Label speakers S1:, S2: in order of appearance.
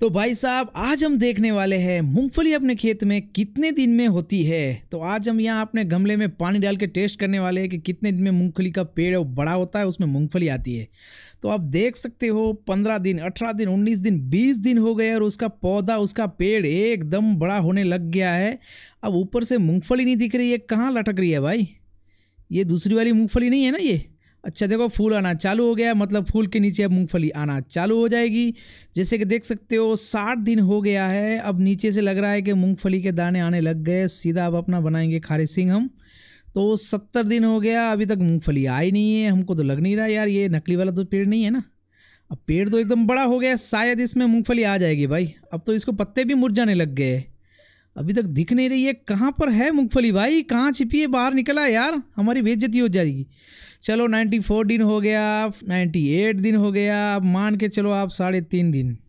S1: तो भाई साहब आज हम देखने वाले हैं मूंगफली अपने खेत में कितने दिन में होती है तो आज हम यहाँ अपने गमले में पानी डाल के टेस्ट करने वाले हैं कि कितने दिन में मूंगफली का पेड़ बड़ा होता है उसमें मूंगफली आती है तो आप देख सकते हो पंद्रह दिन अठारह दिन उन्नीस दिन बीस दिन हो गए और उसका पौधा उसका पेड़ एकदम बड़ा होने लग गया है अब ऊपर से मूँगफली नहीं दिख रही है कहाँ लटक रही है भाई ये दूसरी वाली मूँगफली नहीं है ना ये अच्छा देखो फूल आना चालू हो गया मतलब फूल के नीचे अब मूँगफली आना चालू हो जाएगी जैसे कि देख सकते हो साठ दिन हो गया है अब नीचे से लग रहा है कि मूँगफली के दाने आने लग गए सीधा अब अपना बनाएंगे खारे सिंह हम तो सत्तर दिन हो गया अभी तक मूँगफली आई नहीं है हमको तो लग नहीं रहा यार ये नकली वाला तो पेड़ नहीं है ना अब पेड़ तो एकदम बड़ा हो गया शायद इसमें मूँगफली आ जाएगी भाई अब तो इसको पत्ते भी मुरझाने लग गए अभी तक दिख नहीं रही है कहाँ पर है मूँगफली भाई कहाँ छिपी है बाहर निकला यार हमारी बेज्जती हो जाएगी चलो 94 दिन हो गया 98 दिन हो गया मान के चलो आप साढ़े तीन दिन